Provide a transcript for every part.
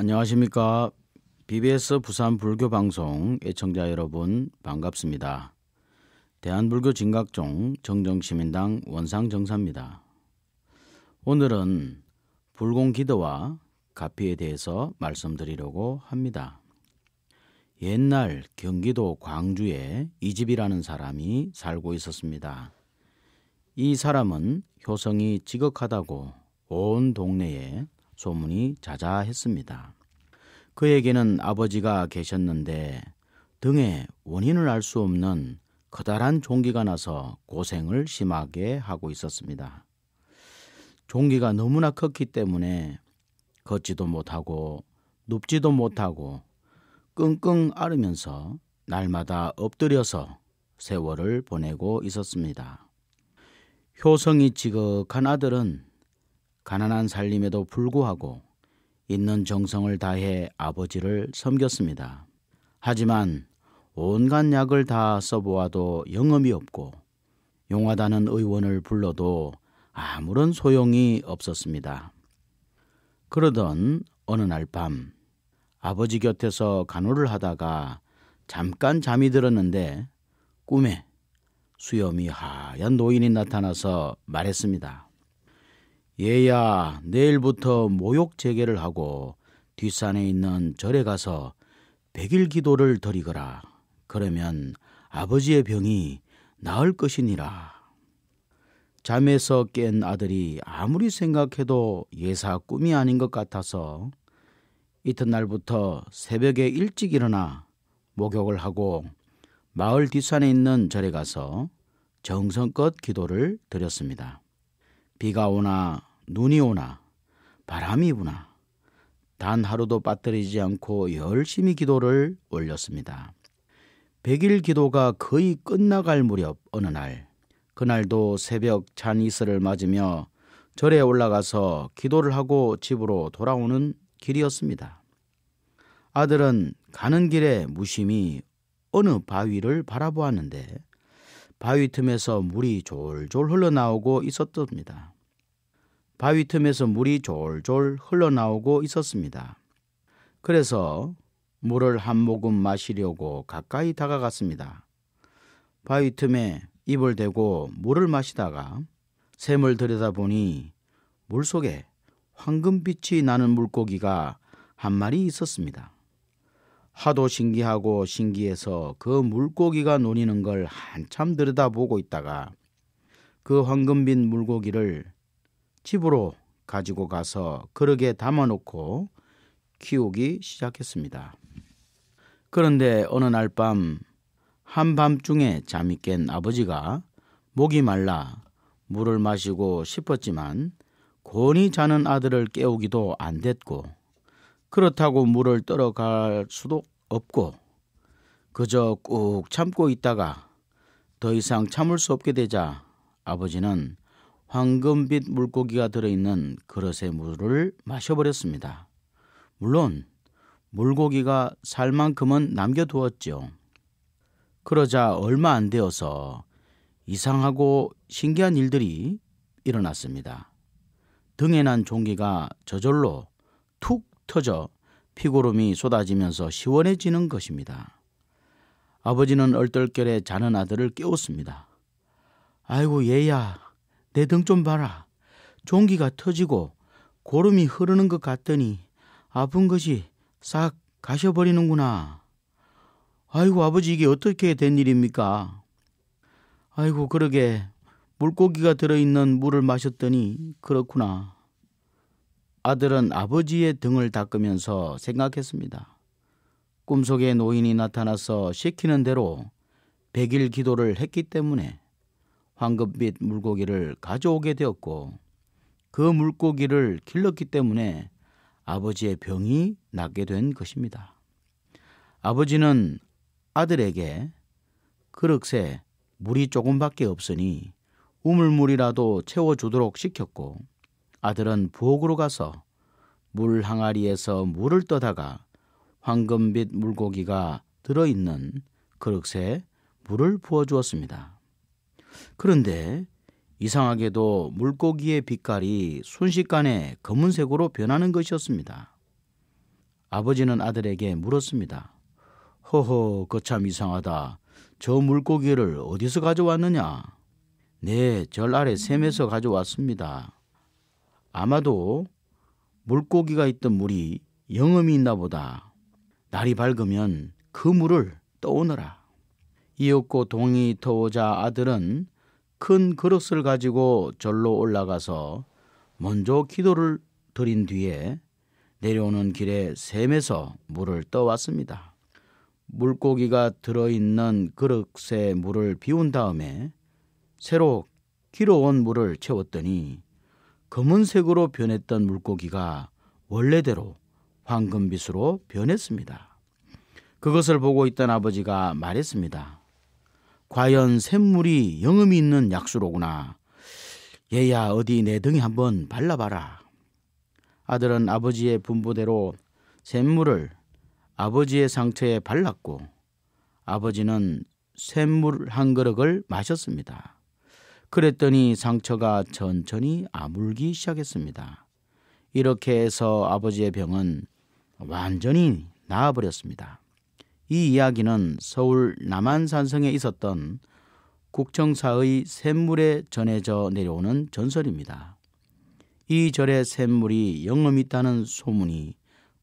안녕하십니까. BBS 부산 불교 방송 애청자 여러분 반갑습니다. 대한불교 진각종 정정시민당 원상정사입니다. 오늘은 불공기도와 가피에 대해서 말씀드리려고 합니다. 옛날 경기도 광주에 이집이라는 사람이 살고 있었습니다. 이 사람은 효성이 지극하다고 온 동네에 소문이 자자했습니다. 그에게는 아버지가 계셨는데 등에 원인을 알 수 없는 커다란 종기가 나서 고생을 심하게 하고 있었습니다. 종기가 너무나 컸기 때문에 걷지도 못하고 눕지도 못하고 끙끙 앓으면서 날마다 엎드려서 세월을 보내고 있었습니다. 효성이 지극한 아들은 가난한 살림에도 불구하고 있는 정성을 다해 아버지를 섬겼습니다. 하지만 온갖 약을 다 써보아도 영험이 없고 용화단은 의원을 불러도 아무런 소용이 없었습니다. 그러던 어느 날 밤 아버지 곁에서 간호를 하다가 잠깐 잠이 들었는데 꿈에 수염이 하얀 노인이 나타나서 말했습니다. 얘야, 내일부터 모욕 재개를 하고 뒷산에 있는 절에 가서 백일 기도를 드리거라. 그러면 아버지의 병이 나을 것이니라. 잠에서 깬 아들이 아무리 생각해도 예사 꿈이 아닌 것 같아서 이튿날부터 새벽에 일찍 일어나 목욕을 하고 마을 뒷산에 있는 절에 가서 정성껏 기도를 드렸습니다. 비가 오나 눈이 오나 바람이 부나 단 하루도 빠뜨리지 않고 열심히 기도를 올렸습니다. 1일 기도가 거의 끝나갈 무렵 어느 날 그날도 새벽 찬 이슬을 맞으며 절에 올라가서 기도를 하고 집으로 돌아오는 길이었습니다. 아들은 가는 길에 무심히 어느 바위를 바라보았는데 바위 틈에서 물이 졸졸 흘러나오고 있었답니다. 바위 틈에서 물이 졸졸 흘러나오고 있었습니다. 그래서 물을 한 모금 마시려고 가까이 다가갔습니다. 바위 틈에 입을 대고 물을 마시다가 샘을 들여다보니 물 속에 황금빛이 나는 물고기가 한 마리 있었습니다. 하도 신기하고 신기해서 그 물고기가 노니는걸 한참 들여다보고 있다가 그 황금빛 물고기를 집으로 가지고 가서 그릇에 담아놓고 키우기 시작했습니다. 그런데 어느 날 밤 한밤중에 잠이 깬 아버지가 목이 말라 물을 마시고 싶었지만 곤히 자는 아들을 깨우기도 안 됐고 그렇다고 물을 떨어갈 수도 없고 그저 꾹 참고 있다가 더 이상 참을 수 없게 되자 아버지는 황금빛 물고기가 들어있는 그릇의 물을 마셔버렸습니다. 물론 물고기가 살 만큼은 남겨두었죠. 그러자 얼마 안 되어서 이상하고 신기한 일들이 일어났습니다. 등에 난 종기가 저절로 툭 터져 피고름이 쏟아지면서 시원해지는 것입니다. 아버지는 얼떨결에 자는 아들을 깨웠습니다. 아이고 얘야 내등좀 봐라. 종기가 터지고 고름이 흐르는 것 같더니 아픈 것이 싹 가셔버리는구나. 아이고 아버지 이게 어떻게 된 일입니까? 아이고 그러게 물고기가 들어있는 물을 마셨더니 그렇구나. 아들은 아버지의 등을 닦으면서 생각했습니다. 꿈속에 노인이 나타나서 시키는 대로 백일 기도를 했기 때문에 황금 빛 물고기를 가져오게 되었고 그 물고기를 길렀기 때문에 아버지의 병이 낫게 된 것입니다. 아버지는 아들에게 그릇에 물이 조금밖에 없으니 우물물이라도 채워주도록 시켰고 아들은 부엌으로 가서 물 항아리에서 물을 떠다가 황금빛 물고기가 들어있는 그릇에 물을 부어주었습니다. 그런데 이상하게도 물고기의 빛깔이 순식간에 검은색으로 변하는 것이었습니다. 아버지는 아들에게 물었습니다. 허허, 그참 이상하다. 저 물고기를 어디서 가져왔느냐? 네, 절 아래 샘에서 가져왔습니다. 아마도 물고기가 있던 물이 영음이 있나 보다. 날이 밝으면 그 물을 떠오너라. 이윽고 동이 터오자 아들은 큰 그릇을 가지고 절로 올라가서 먼저 기도를 드린 뒤에 내려오는 길에 샘에서 물을 떠왔습니다. 물고기가 들어있는 그릇에 물을 비운 다음에 새로 길어온 물을 채웠더니 검은색으로 변했던 물고기가 원래대로 황금빛으로 변했습니다. 그것을 보고 있던 아버지가 말했습니다. 과연 샘물이 영음이 있는 약수로구나. 얘야 어디 내 등에 한번 발라봐라. 아들은 아버지의 분부대로 샘물을 아버지의 상처에 발랐고 아버지는 샘물 한 그릇을 마셨습니다. 그랬더니 상처가 천천히 아물기 시작했습니다. 이렇게 해서 아버지의 병은 완전히 나아버렸습니다. 이 이야기는 서울 남한산성에 있었던 국청사의 샘물에 전해져 내려오는 전설입니다. 이 절의 샘물이 영음 이 있다는 소문이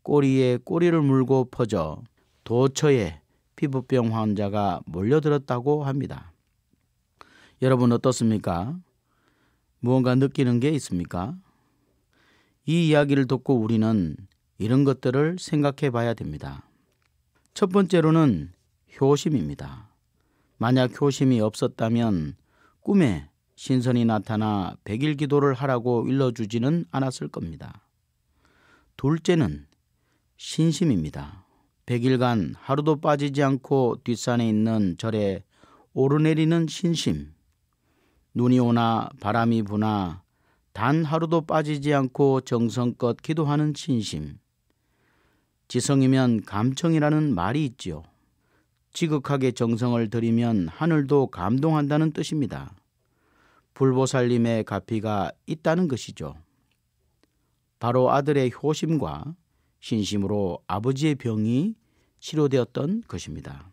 꼬리에 꼬리를 물고 퍼져 도처에 피부병 환자가 몰려들었다고 합니다. 여러분 어떻습니까? 무언가 느끼는 게 있습니까? 이 이야기를 듣고 우리는 이런 것들을 생각해 봐야 됩니다. 첫 번째로는 효심입니다. 만약 효심이 없었다면 꿈에 신선이 나타나 백일 기도를 하라고 일러주지는 않았을 겁니다. 둘째는 신심입니다. 백일간 하루도 빠지지 않고 뒷산에 있는 절에 오르내리는 신심. 눈이 오나 바람이 부나 단 하루도 빠지지 않고 정성껏 기도하는 신심. 지성이면 감청이라는 말이 있지요. 지극하게 정성을 들이면 하늘도 감동한다는 뜻입니다. 불보살님의 가피가 있다는 것이죠. 바로 아들의 효심과 신심으로 아버지의 병이 치료되었던 것입니다.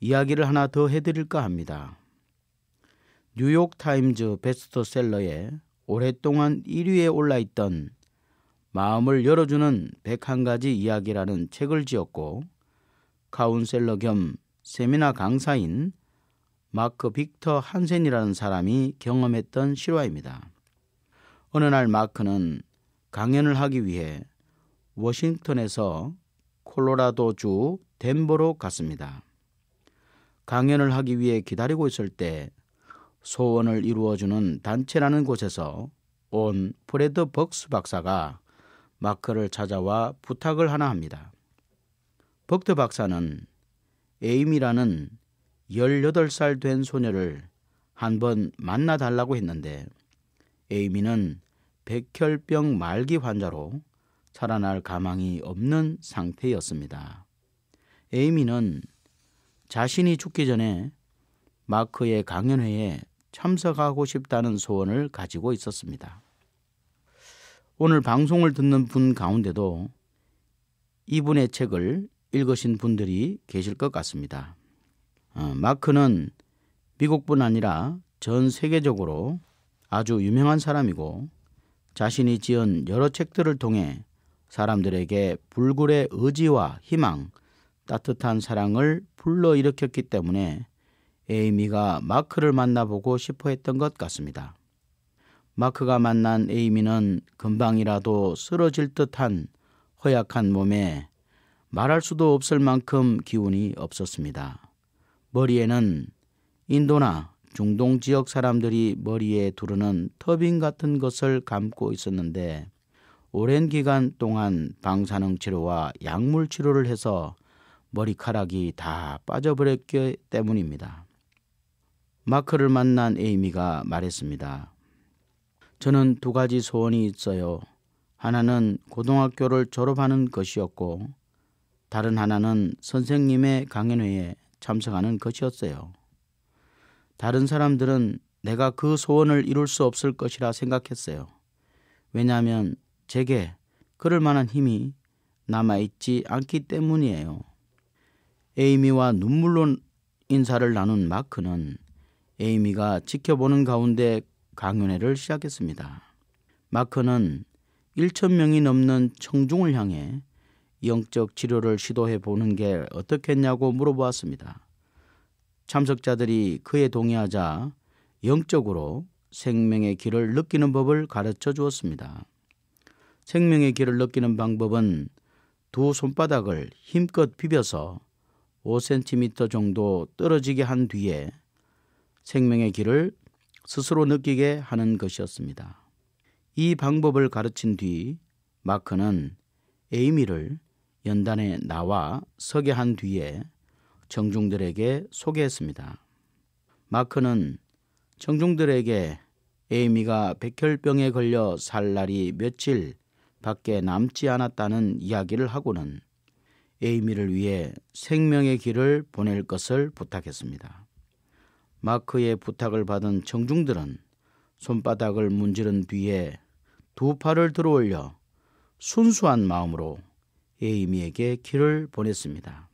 이야기를 하나 더 해드릴까 합니다. 뉴욕타임즈 베스트셀러에 오랫동안 1위에 올라있던 마음을 열어주는 101가지 이야기라는 책을 지었고 카운셀러 겸 세미나 강사인 마크 빅터 한센이라는 사람이 경험했던 실화입니다. 어느 날 마크는 강연을 하기 위해 워싱턴에서 콜로라도주 덴버로 갔습니다. 강연을 하기 위해 기다리고 있을 때 소원을 이루어주는 단체라는 곳에서 온 프레드 벅스 박사가 마크를 찾아와 부탁을 하나 합니다. 버트 박사는 에임이라는 18살 된 소녀를 한 번 만나달라고 했는데 에이미는 백혈병 말기 환자로 살아날 가망이 없는 상태였습니다. 에이미는 자신이 죽기 전에 마크의 강연회에 참석하고 싶다는 소원을 가지고 있었습니다. 오늘 방송을 듣는 분 가운데도 이분의 책을 읽으신 분들이 계실 것 같습니다. 어, 마크는 미국뿐 아니라 전 세계적으로 아주 유명한 사람이고 자신이 지은 여러 책들을 통해 사람들에게 불굴의 의지와 희망, 따뜻한 사랑을 불러일으켰기 때문에 에이미가 마크를 만나보고 싶어 했던 것 같습니다. 마크가 만난 에이미는 금방이라도 쓰러질 듯한 허약한 몸에 말할 수도 없을 만큼 기운이 없었습니다. 머리에는 인도나 중동 지역 사람들이 머리에 두르는 터빈 같은 것을 감고 있었는데 오랜 기간 동안 방사능 치료와 약물 치료를 해서 머리카락이 다 빠져버렸기 때문입니다. 마크를 만난 에이미가 말했습니다. 저는 두 가지 소원이 있어요. 하나는 고등학교를 졸업하는 것이었고 다른 하나는 선생님의 강연회에 참석하는 것이었어요. 다른 사람들은 내가 그 소원을 이룰 수 없을 것이라 생각했어요. 왜냐하면 제게 그럴 만한 힘이 남아있지 않기 때문이에요. 에이미와 눈물로 인사를 나눈 마크는 에이미가 지켜보는 가운데 강연회를 시작했습니다. 마크는 1천명이 넘는 청중을 향해 영적 치료를 시도해 보는 게 어떻겠냐고 물어보았습니다. 참석자들이 그에 동의하자 영적으로 생명의 길을 느끼는 법을 가르쳐 주었습니다. 생명의 길을 느끼는 방법은 두 손바닥을 힘껏 비벼서 5cm 정도 떨어지게 한 뒤에 생명의 길을 스스로 느끼게 하는 것이었습니다. 이 방법을 가르친 뒤 마크는 에이미를 연단에 나와 서게 한 뒤에 정중들에게 소개했습니다. 마크는 정중들에게 에이미가 백혈병에 걸려 살 날이 며칠 밖에 남지 않았다는 이야기를 하고는 에이미를 위해 생명의 길을 보낼 것을 부탁했습니다. 마크의 부탁을 받은 청중들은 손바닥을 문지른 뒤에 두 팔을 들어올려 순수한 마음으로 에이미에게 길을 보냈습니다.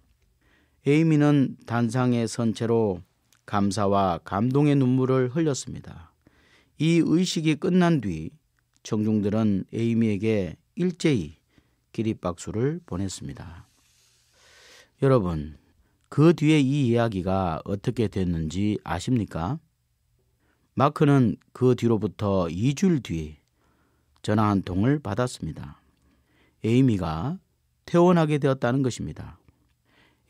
에이미는 단상에 선 채로 감사와 감동의 눈물을 흘렸습니다. 이 의식이 끝난 뒤 청중들은 에이미에게 일제히 기립박수를 보냈습니다. 여러분, 그 뒤에 이 이야기가 어떻게 됐는지 아십니까? 마크는 그 뒤로부터 2주일 뒤에 전화 한 통을 받았습니다. 에이미가 퇴원하게 되었다는 것입니다.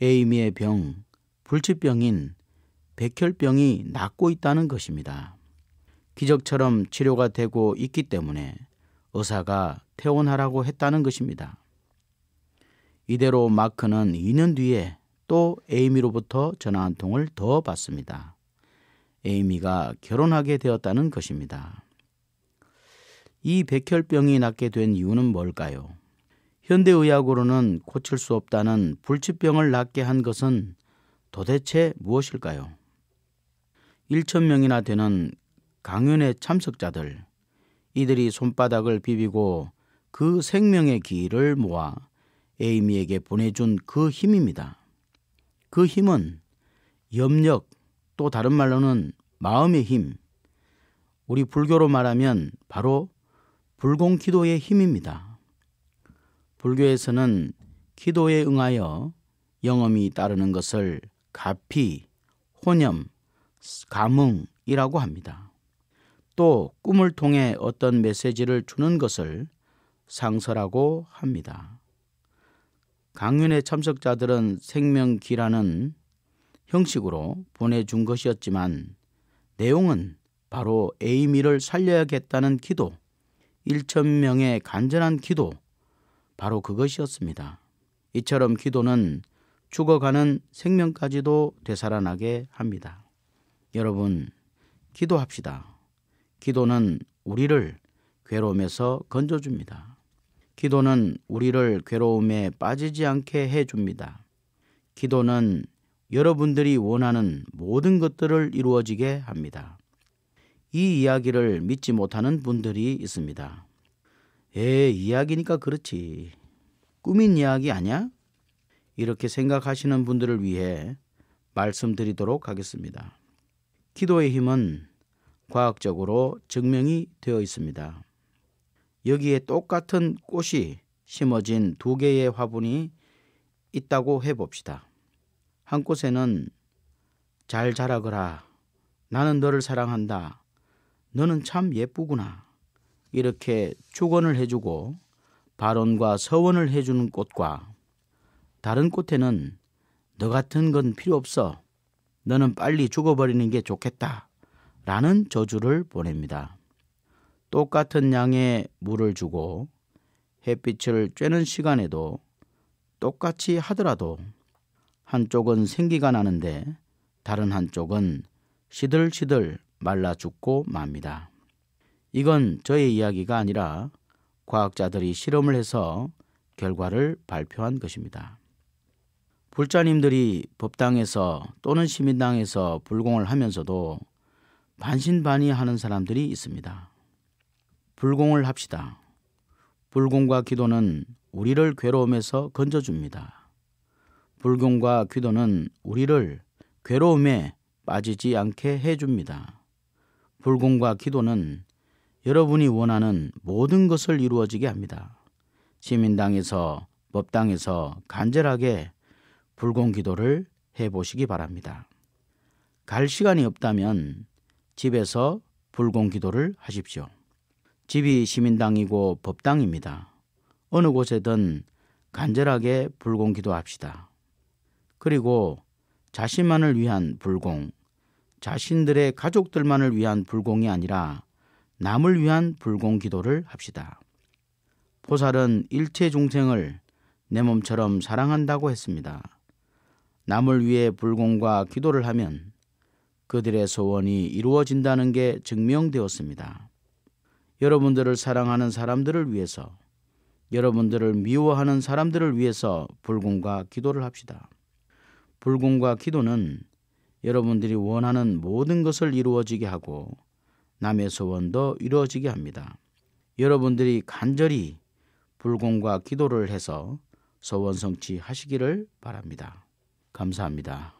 에이미의 병, 불치병인 백혈병이 낫고 있다는 것입니다. 기적처럼 치료가 되고 있기 때문에 의사가 퇴원하라고 했다는 것입니다. 이대로 마크는 2년 뒤에 또 에이미로부터 전화 한 통을 더 받습니다. 에이미가 결혼하게 되었다는 것입니다. 이 백혈병이 낫게 된 이유는 뭘까요? 현대의학으로는 고칠 수 없다는 불치병을 낫게 한 것은 도대체 무엇일까요? 1천명이나 되는 강연의 참석자들, 이들이 손바닥을 비비고 그 생명의 기를 모아 에이미에게 보내준 그 힘입니다. 그 힘은 염력 또 다른 말로는 마음의 힘, 우리 불교로 말하면 바로 불공 기도의 힘입니다. 불교에서는 기도에 응하여 영험이 따르는 것을 가피, 혼염, 감흥이라고 합니다. 또 꿈을 통해 어떤 메시지를 주는 것을 상서라고 합니다. 강연의 참석자들은 생명기라는 형식으로 보내준 것이었지만 내용은 바로 에이미를 살려야겠다는 기도, 1천명의 간절한 기도, 바로 그것이었습니다. 이처럼 기도는 죽어가는 생명까지도 되살아나게 합니다. 여러분, 기도합시다. 기도는 우리를 괴로움에서 건져줍니다. 기도는 우리를 괴로움에 빠지지 않게 해줍니다. 기도는 여러분들이 원하는 모든 것들을 이루어지게 합니다. 이 이야기를 믿지 못하는 분들이 있습니다. 에, 이야기니까 그렇지. 꾸민 이야기 아니야? 이렇게 생각하시는 분들을 위해 말씀드리도록 하겠습니다. 기도의 힘은 과학적으로 증명이 되어 있습니다. 여기에 똑같은 꽃이 심어진 두 개의 화분이 있다고 해봅시다. 한 꽃에는 잘 자라거라. 나는 너를 사랑한다. 너는 참 예쁘구나. 이렇게 축원을 해주고 발언과 서원을 해주는 꽃과 다른 꽃에는 너 같은 건 필요 없어. 너는 빨리 죽어버리는 게 좋겠다. 라는 저주를 보냅니다. 똑같은 양의 물을 주고 햇빛을 쬐는 시간에도 똑같이 하더라도 한쪽은 생기가 나는데 다른 한쪽은 시들시들 말라 죽고 맙니다. 이건 저의 이야기가 아니라 과학자들이 실험을 해서 결과를 발표한 것입니다. 불자님들이 법당에서 또는 시민당에서 불공을 하면서도 반신반의하는 사람들이 있습니다. 불공을 합시다. 불공과 기도는 우리를 괴로움에서 건져줍니다. 불공과 기도는 우리를 괴로움에 빠지지 않게 해줍니다. 불공과 기도는 여러분이 원하는 모든 것을 이루어지게 합니다. 시민당에서 법당에서 간절하게 불공 기도를 해보시기 바랍니다. 갈 시간이 없다면 집에서 불공 기도를 하십시오. 집이 시민당이고 법당입니다. 어느 곳에든 간절하게 불공 기도합시다. 그리고 자신만을 위한 불공, 자신들의 가족들만을 위한 불공이 아니라 남을 위한 불공 기도를 합시다. 보살은 일체 중생을 내 몸처럼 사랑한다고 했습니다. 남을 위해 불공과 기도를 하면 그들의 소원이 이루어진다는 게 증명되었습니다. 여러분들을 사랑하는 사람들을 위해서 여러분들을 미워하는 사람들을 위해서 불공과 기도를 합시다. 불공과 기도는 여러분들이 원하는 모든 것을 이루어지게 하고 남의 소원도 이루어지게 합니다. 여러분들이 간절히 불공과 기도를 해서 소원 성취하시기를 바랍니다. 감사합니다.